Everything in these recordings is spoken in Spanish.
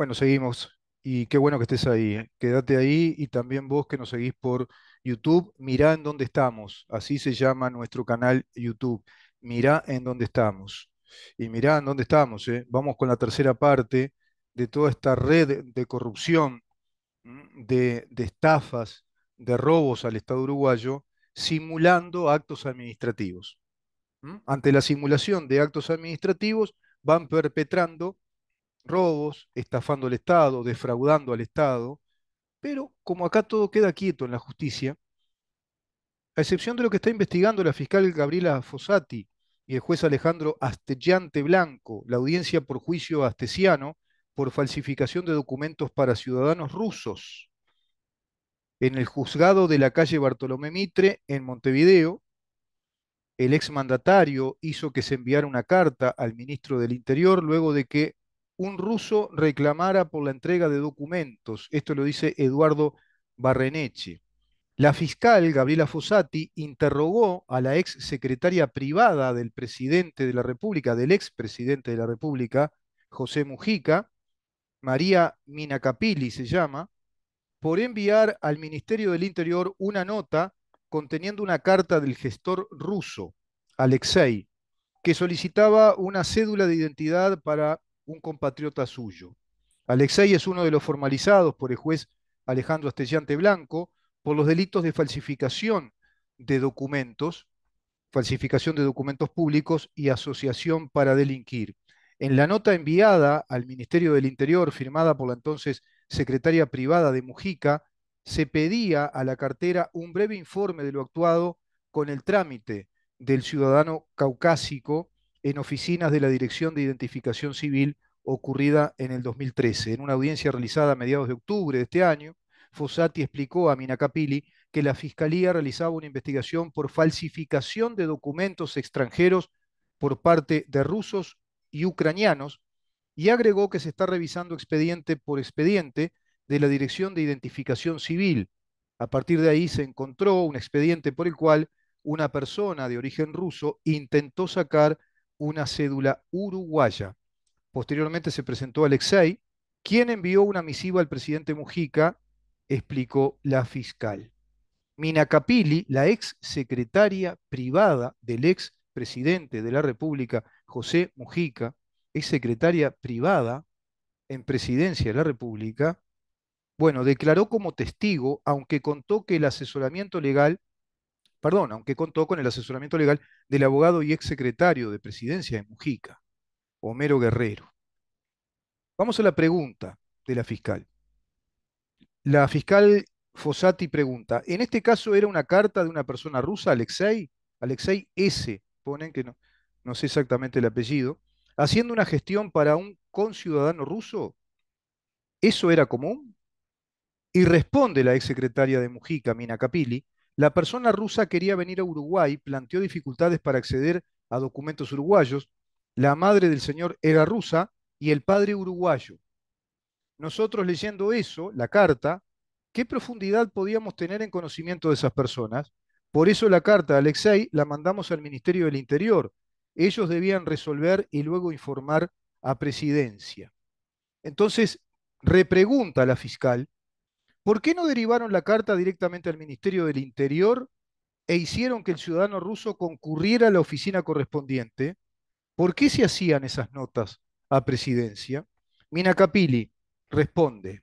Bueno, seguimos. Y qué bueno que estés ahí. ¿eh? Quédate ahí y también vos que nos seguís por YouTube, mirá en dónde estamos. Así se llama nuestro canal YouTube. Mirá en dónde estamos. Y mirá en dónde estamos. ¿eh? Vamos con la tercera parte de toda esta red de corrupción, de, estafas, de robos al Estado uruguayo, simulando actos administrativos. Ante la simulación de actos administrativos, van perpetrando robos, estafando al Estado, defraudando al Estado, pero como acá todo queda quieto en la justicia, a excepción de lo que está investigando la fiscal Gabriela Fossati y el juez Alejandro Astellante Blanco, la audiencia por juicio astesiano por falsificación de documentos para ciudadanos rusos en el juzgado de la calle Bartolomé Mitre en Montevideo, el exmandatario hizo que se enviara una carta al ministro del Interior luego de que un ruso reclamara por la entrega de documentos. Esto lo dice Eduardo Barreneche. La fiscal Gabriela Fossati interrogó a la ex secretaria privada del presidente de la República, del ex presidente de la República, José Mujica, María Minacapili se llama, por enviar al Ministerio del Interior una nota conteniendo una carta del gestor ruso, Alexei, que solicitaba una cédula de identidad para un compatriota suyo. Alexei es uno de los formalizados por el juez Alejandro Astellante Blanco por los delitos de falsificación de documentos, falsificación de documentos públicos y asociación para delinquir. En la nota enviada al Ministerio del Interior, firmada por la entonces secretaria privada de Mujica, se pedía a la cartera un breve informe de lo actuado con el trámite del ciudadano caucásico en oficinas de la Dirección de Identificación Civil ocurrida en el 2013. En una audiencia realizada a mediados de octubre de este año, Fossati explicó a Minacapili que la Fiscalía realizaba una investigación por falsificación de documentos extranjeros por parte de rusos y ucranianos y agregó que se está revisando expediente por expediente de la Dirección de Identificación Civil. A partir de ahí se encontró un expediente por el cual una persona de origen ruso intentó sacar una cédula uruguaya. Posteriormente se presentó Alexei, quien envió una misiva al presidente Mujica, explicó la fiscal. Mina la ex secretaria privada del ex presidente de la República, José Mujica, ex secretaria privada en presidencia de la República, bueno, declaró como testigo, aunque contó que el asesoramiento legal perdón, aunque contó con el asesoramiento legal del abogado y exsecretario de presidencia de Mujica, Homero Guerrero. Vamos a la pregunta de la fiscal. La fiscal Fossati pregunta, ¿en este caso era una carta de una persona rusa, Alexei? Alexei S., ponen que no, no sé exactamente el apellido, haciendo una gestión para un conciudadano ruso. ¿Eso era común? Y responde la exsecretaria de Mujica, Mina Capilli, la persona rusa quería venir a Uruguay, planteó dificultades para acceder a documentos uruguayos. La madre del señor era rusa y el padre uruguayo. Nosotros leyendo eso, la carta, ¿qué profundidad podíamos tener en conocimiento de esas personas? Por eso la carta de Alexei la mandamos al Ministerio del Interior. Ellos debían resolver y luego informar a presidencia. Entonces, repregunta la fiscal ¿Por qué no derivaron la carta directamente al Ministerio del Interior e hicieron que el ciudadano ruso concurriera a la oficina correspondiente? ¿Por qué se hacían esas notas a presidencia? Mina Capili responde,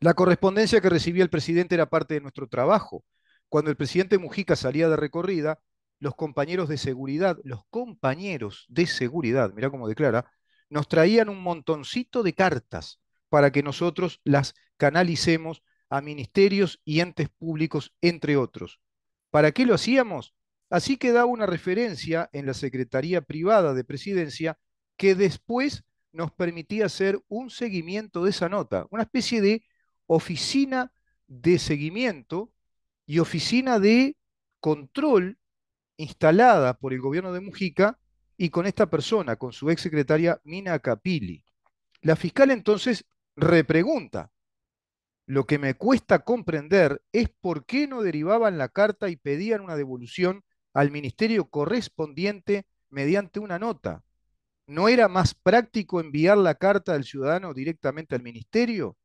la correspondencia que recibía el presidente era parte de nuestro trabajo. Cuando el presidente Mujica salía de recorrida, los compañeros de seguridad, los compañeros de seguridad, mira cómo declara, nos traían un montoncito de cartas para que nosotros las canalicemos a ministerios y entes públicos, entre otros. ¿Para qué lo hacíamos? Así que da una referencia en la Secretaría Privada de Presidencia que después nos permitía hacer un seguimiento de esa nota, una especie de oficina de seguimiento y oficina de control instalada por el gobierno de Mujica y con esta persona, con su exsecretaria Mina Capili. La fiscal entonces Repregunta. Lo que me cuesta comprender es por qué no derivaban la carta y pedían una devolución al ministerio correspondiente mediante una nota. ¿No era más práctico enviar la carta al ciudadano directamente al ministerio?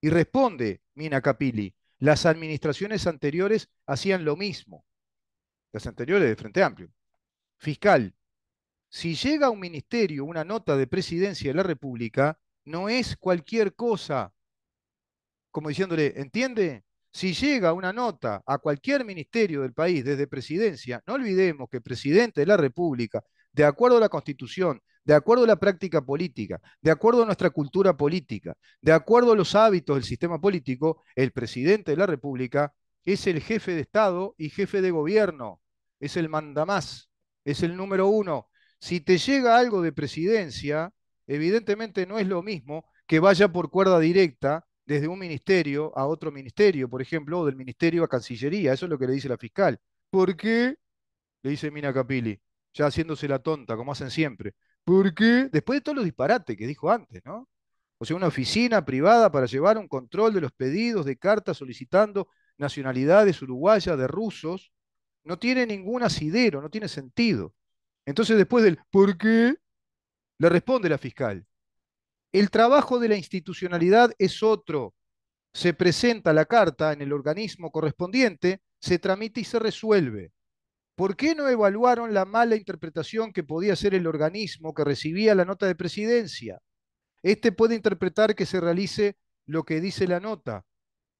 Y responde Mina Capilli, las administraciones anteriores hacían lo mismo. Las anteriores de Frente Amplio. Fiscal, si llega a un ministerio una nota de presidencia de la República, no es cualquier cosa. Como diciéndole, ¿entiende? Si llega una nota a cualquier ministerio del país desde presidencia, no olvidemos que presidente de la República, de acuerdo a la Constitución, de acuerdo a la práctica política, de acuerdo a nuestra cultura política, de acuerdo a los hábitos del sistema político, el presidente de la República es el jefe de Estado y jefe de gobierno, es el mandamás, es el número uno. Si te llega algo de presidencia, Evidentemente no es lo mismo que vaya por cuerda directa desde un ministerio a otro ministerio, por ejemplo, o del ministerio a Cancillería. Eso es lo que le dice la fiscal. ¿Por qué? Le dice Mina Capilli, ya haciéndose la tonta, como hacen siempre. ¿Por qué? Después de todos los disparates que dijo antes, ¿no? O sea, una oficina privada para llevar un control de los pedidos de cartas solicitando nacionalidades uruguayas, de rusos, no tiene ningún asidero, no tiene sentido. Entonces, después del ¿por qué? Le responde la fiscal. El trabajo de la institucionalidad es otro. Se presenta la carta en el organismo correspondiente, se tramita y se resuelve. ¿Por qué no evaluaron la mala interpretación que podía hacer el organismo que recibía la nota de presidencia? Este puede interpretar que se realice lo que dice la nota.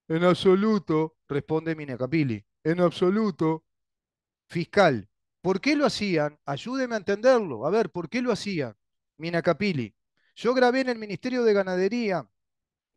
En absoluto, responde Minacapili. En absoluto. Fiscal, ¿por qué lo hacían? Ayúdeme a entenderlo. A ver, ¿por qué lo hacían? Minacapili. Yo grabé en el Ministerio de Ganadería,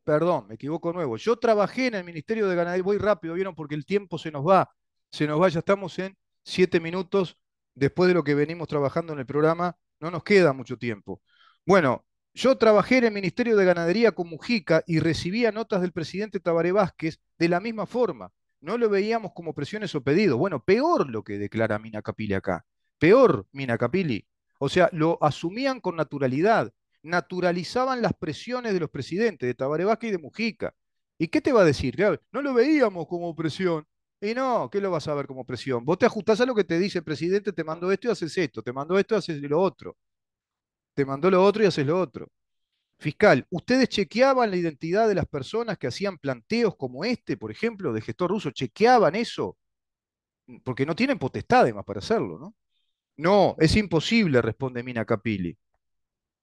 perdón, me equivoco nuevo, yo trabajé en el Ministerio de Ganadería, voy rápido, vieron, porque el tiempo se nos va, se nos va, ya estamos en siete minutos después de lo que venimos trabajando en el programa, no nos queda mucho tiempo. Bueno, yo trabajé en el Ministerio de Ganadería con Mujica y recibía notas del presidente Tabaré Vázquez de la misma forma. No lo veíamos como presiones o pedidos. Bueno, peor lo que declara Mina acá. Peor, Mina Capili. O sea, lo asumían con naturalidad, naturalizaban las presiones de los presidentes, de Tabaré Vázquez y de Mujica. ¿Y qué te va a decir? No lo veíamos como presión. Y no, ¿qué lo vas a ver como presión? Vos te ajustás a lo que te dice el presidente, te mando esto y haces esto, te mandó esto y haces lo otro, te mandó lo otro y haces lo otro. Fiscal, ¿ustedes chequeaban la identidad de las personas que hacían planteos como este, por ejemplo, de gestor ruso? ¿Chequeaban eso? Porque no tienen potestad además para hacerlo, ¿no? No, es imposible, responde Mina Capilli.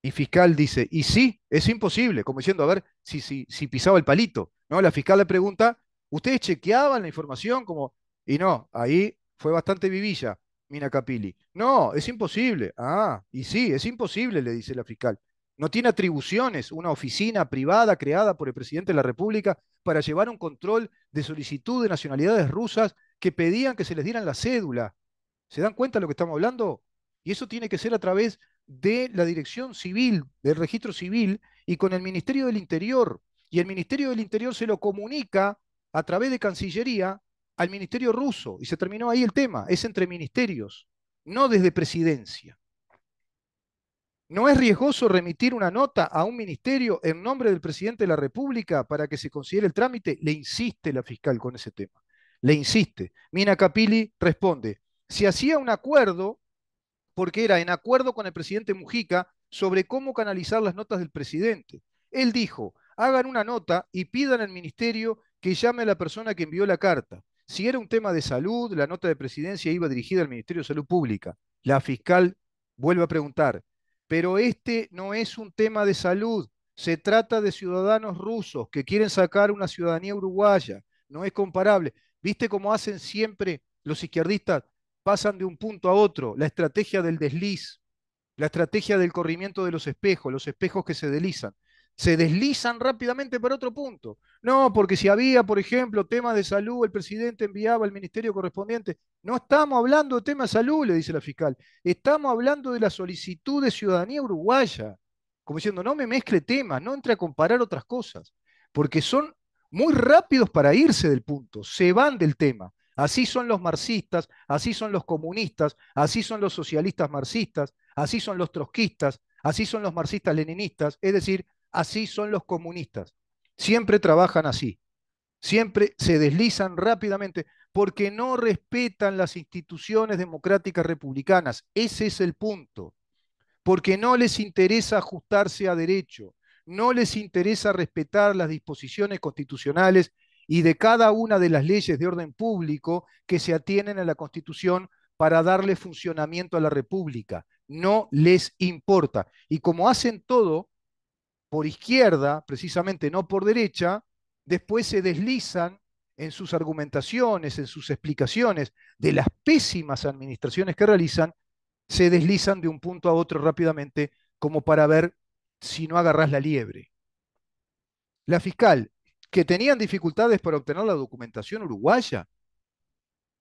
Y fiscal dice, y sí, es imposible, como diciendo, a ver si, si pisaba el palito. ¿no? La fiscal le pregunta, ¿ustedes chequeaban la información? Como, y no, ahí fue bastante vivilla Mina Capilli. No, es imposible. Ah, y sí, es imposible, le dice la fiscal. No tiene atribuciones una oficina privada creada por el presidente de la República para llevar un control de solicitud de nacionalidades rusas que pedían que se les dieran la cédula. ¿Se dan cuenta de lo que estamos hablando? Y eso tiene que ser a través de la dirección civil, del registro civil, y con el Ministerio del Interior. Y el Ministerio del Interior se lo comunica a través de Cancillería al Ministerio ruso. Y se terminó ahí el tema. Es entre ministerios, no desde presidencia. ¿No es riesgoso remitir una nota a un ministerio en nombre del presidente de la República para que se considere el trámite? Le insiste la fiscal con ese tema. Le insiste. Mina Capili responde, se hacía un acuerdo, porque era en acuerdo con el presidente Mujica, sobre cómo canalizar las notas del presidente. Él dijo, hagan una nota y pidan al ministerio que llame a la persona que envió la carta. Si era un tema de salud, la nota de presidencia iba dirigida al Ministerio de Salud Pública. La fiscal vuelve a preguntar, pero este no es un tema de salud, se trata de ciudadanos rusos que quieren sacar una ciudadanía uruguaya, no es comparable. ¿Viste cómo hacen siempre los izquierdistas? pasan de un punto a otro, la estrategia del desliz, la estrategia del corrimiento de los espejos, los espejos que se deslizan. Se deslizan rápidamente para otro punto. No, porque si había, por ejemplo, temas de salud, el presidente enviaba al ministerio correspondiente. No estamos hablando de temas de salud, le dice la fiscal. Estamos hablando de la solicitud de ciudadanía uruguaya. Como diciendo, no me mezcle temas, no entre a comparar otras cosas. Porque son muy rápidos para irse del punto, se van del tema. Así son los marxistas, así son los comunistas, así son los socialistas marxistas, así son los trotskistas, así son los marxistas leninistas, es decir, así son los comunistas. Siempre trabajan así, siempre se deslizan rápidamente porque no respetan las instituciones democráticas republicanas. Ese es el punto, porque no les interesa ajustarse a derecho, no les interesa respetar las disposiciones constitucionales y de cada una de las leyes de orden público que se atienen a la Constitución para darle funcionamiento a la República. No les importa. Y como hacen todo por izquierda, precisamente no por derecha, después se deslizan en sus argumentaciones, en sus explicaciones de las pésimas administraciones que realizan, se deslizan de un punto a otro rápidamente como para ver si no agarras la liebre. La fiscal que tenían dificultades para obtener la documentación uruguaya.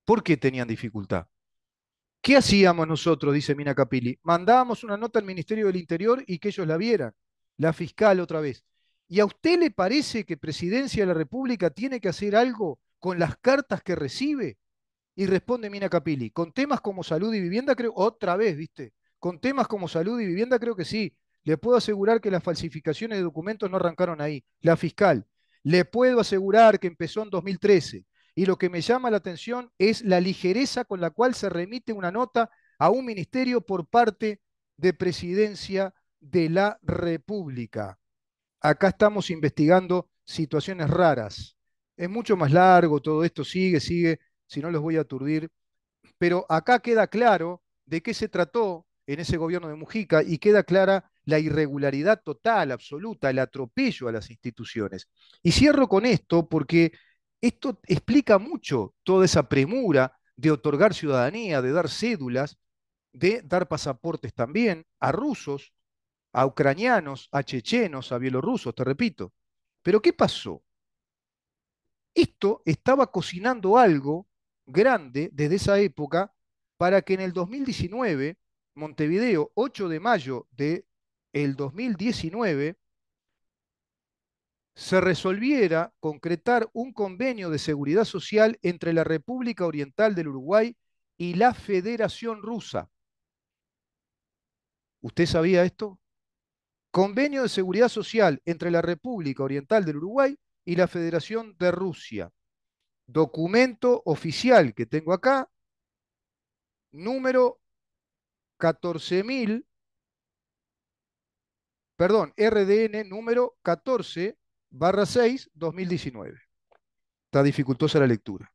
¿Por qué tenían dificultad? ¿Qué hacíamos nosotros? Dice Mina Capili? Mandábamos una nota al Ministerio del Interior y que ellos la vieran. La fiscal otra vez. ¿Y a usted le parece que Presidencia de la República tiene que hacer algo con las cartas que recibe? Y responde Mina Capili. con temas como salud y vivienda, creo, otra vez, ¿viste? Con temas como salud y vivienda, creo que sí. Le puedo asegurar que las falsificaciones de documentos no arrancaron ahí. La fiscal, le puedo asegurar que empezó en 2013 y lo que me llama la atención es la ligereza con la cual se remite una nota a un ministerio por parte de Presidencia de la República. Acá estamos investigando situaciones raras. Es mucho más largo, todo esto sigue, sigue, si no los voy a aturdir, pero acá queda claro de qué se trató en ese gobierno de Mujica y queda clara la irregularidad total, absoluta, el atropello a las instituciones. Y cierro con esto porque esto explica mucho toda esa premura de otorgar ciudadanía, de dar cédulas, de dar pasaportes también a rusos, a ucranianos, a chechenos, a bielorrusos, te repito. Pero ¿qué pasó? Esto estaba cocinando algo grande desde esa época para que en el 2019 Montevideo, 8 de mayo de el 2019 se resolviera concretar un convenio de seguridad social entre la República Oriental del Uruguay y la Federación Rusa. ¿Usted sabía esto? Convenio de seguridad social entre la República Oriental del Uruguay y la Federación de Rusia. Documento oficial que tengo acá, número 14.000 perdón, RDN número 14 barra 6 2019. Está dificultosa la lectura.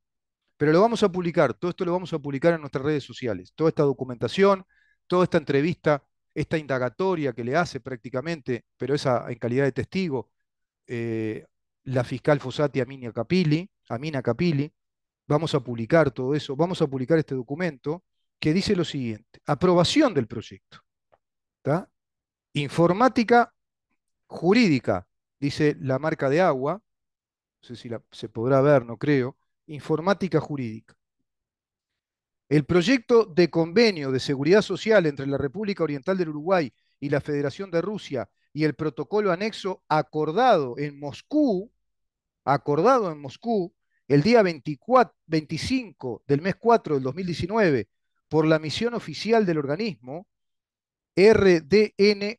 Pero lo vamos a publicar, todo esto lo vamos a publicar en nuestras redes sociales, toda esta documentación, toda esta entrevista, esta indagatoria que le hace prácticamente, pero esa en calidad de testigo, eh, la fiscal Fosati Aminia Capilli, Amina Capilli, vamos a publicar todo eso, vamos a publicar este documento que dice lo siguiente, aprobación del proyecto. ¿está? Informática jurídica, dice la marca de agua. No sé si se podrá ver, no creo. Informática jurídica. El proyecto de convenio de seguridad social entre la República Oriental del Uruguay y la Federación de Rusia y el protocolo anexo acordado en Moscú, acordado en Moscú el día 24, 25 del mes 4 del 2019 por la misión oficial del organismo, RDN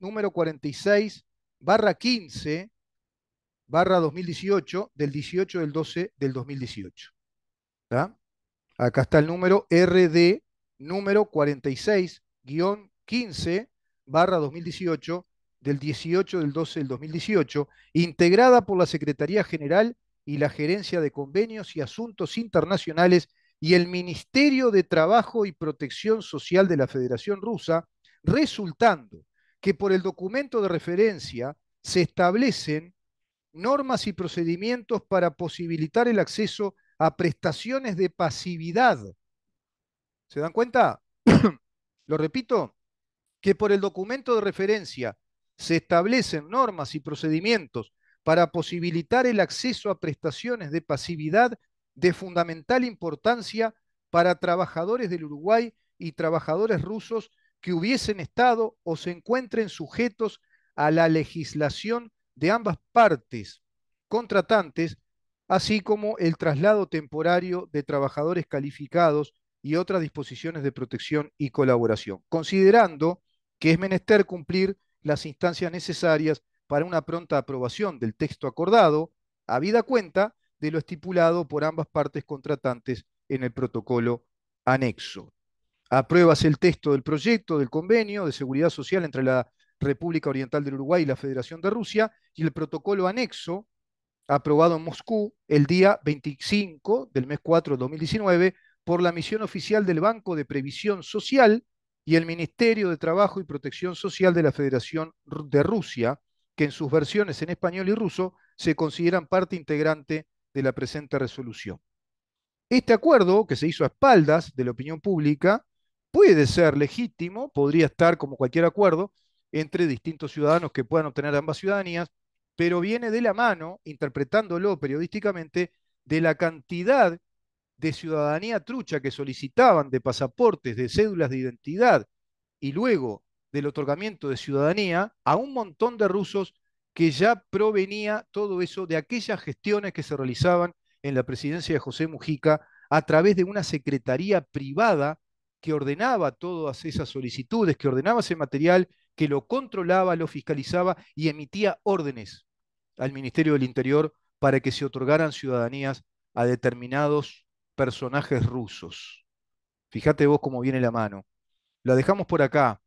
número 46 barra 15 2018 del 18 del 12 del 2018. Acá está el número RD número 46 guión 15 2018 del 18 del 12 del 2018, integrada por la Secretaría General y la Gerencia de Convenios y Asuntos Internacionales y el Ministerio de Trabajo y Protección Social de la Federación Rusa, resultando que por el documento de referencia se establecen normas y procedimientos para posibilitar el acceso a prestaciones de pasividad. ¿Se dan cuenta? Lo repito, que por el documento de referencia se establecen normas y procedimientos para posibilitar el acceso a prestaciones de pasividad de fundamental importancia para trabajadores del Uruguay y trabajadores rusos que hubiesen estado o se encuentren sujetos a la legislación de ambas partes contratantes, así como el traslado temporario de trabajadores calificados y otras disposiciones de protección y colaboración, considerando que es menester cumplir las instancias necesarias para una pronta aprobación del texto acordado, habida cuenta de lo estipulado por ambas partes contratantes en el protocolo anexo apruebas el texto del proyecto del convenio de seguridad social entre la República Oriental del Uruguay y la Federación de Rusia y el protocolo anexo aprobado en Moscú el día 25 del mes 4 de 2019 por la misión oficial del Banco de Previsión Social y el Ministerio de Trabajo y Protección Social de la Federación de Rusia, que en sus versiones en español y ruso se consideran parte integrante de la presente resolución. Este acuerdo, que se hizo a espaldas de la opinión pública, puede ser legítimo, podría estar como cualquier acuerdo entre distintos ciudadanos que puedan obtener ambas ciudadanías, pero viene de la mano, interpretándolo periodísticamente, de la cantidad de ciudadanía trucha que solicitaban de pasaportes, de cédulas de identidad y luego del otorgamiento de ciudadanía a un montón de rusos que ya provenía todo eso de aquellas gestiones que se realizaban en la presidencia de José Mujica a través de una secretaría privada que ordenaba todas esas solicitudes, que ordenaba ese material, que lo controlaba, lo fiscalizaba y emitía órdenes al Ministerio del Interior para que se otorgaran ciudadanías a determinados personajes rusos. Fíjate vos cómo viene la mano. La dejamos por acá.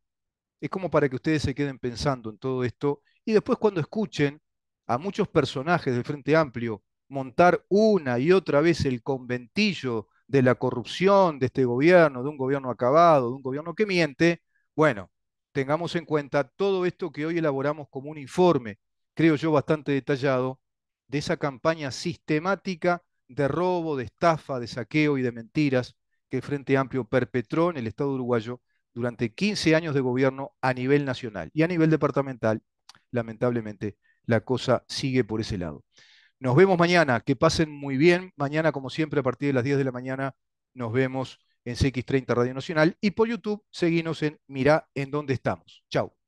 Es como para que ustedes se queden pensando en todo esto y después cuando escuchen a muchos personajes del Frente Amplio montar una y otra vez el conventillo de la corrupción de este gobierno, de un gobierno acabado, de un gobierno que miente, bueno, tengamos en cuenta todo esto que hoy elaboramos como un informe, creo yo, bastante detallado, de esa campaña sistemática de robo, de estafa, de saqueo y de mentiras que Frente Amplio perpetró en el Estado uruguayo durante 15 años de gobierno a nivel nacional y a nivel departamental. Lamentablemente, la cosa sigue por ese lado. Nos vemos mañana, que pasen muy bien. Mañana, como siempre, a partir de las 10 de la mañana, nos vemos en CX30 Radio Nacional y por YouTube, seguimos en Mirá en dónde estamos. Chao.